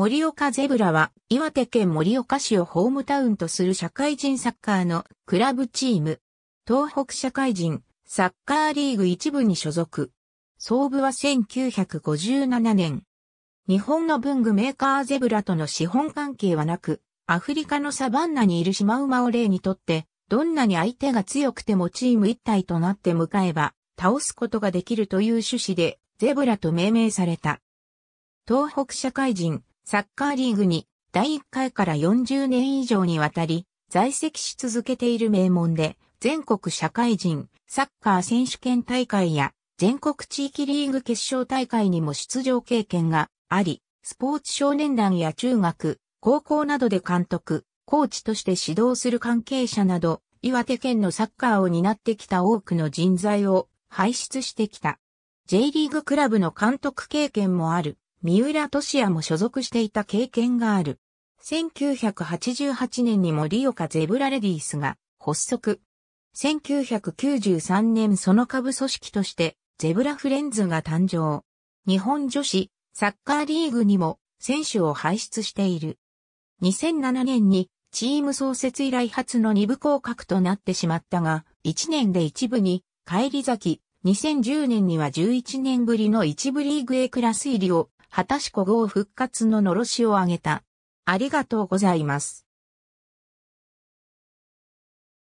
森岡ゼブラは岩手県森岡市をホームタウンとする社会人サッカーのクラブチーム。東北社会人サッカーリーグ一部に所属。創部は1957年。日本の文具メーカーゼブラとの資本関係はなく、アフリカのサバンナにいるシマウマを例にとって、どんなに相手が強くてもチーム一体となって向かえば、倒すことができるという趣旨で、ゼブラと命名された。東北社会人サッカーリーグに第1回から40年以上にわたり在籍し続けている名門で、全国社会人サッカー選手権大会や全国地域リーグ決勝大会にも出場経験があり、スポーツ少年団や中学、高校などで監督、コーチとして指導する関係者など、岩手県のサッカーを担ってきた多くの人材を輩出してきた。J リーグクラブの監督経験もある。三浦俊也も所属していた経験がある。1988年に森岡ゼブラレディースが発足。1993年その下部組織としてゼブラフレンズが誕生。日本女子サッカーリーグにも選手を輩出している。2007年にチーム創設以来初の二部降格となってしまったが、1年で一部に帰り咲き、2010年には11年ぶりの一部リーグ A クラス入りを果たし古豪復活ののろしを上げた。ありがとうございます。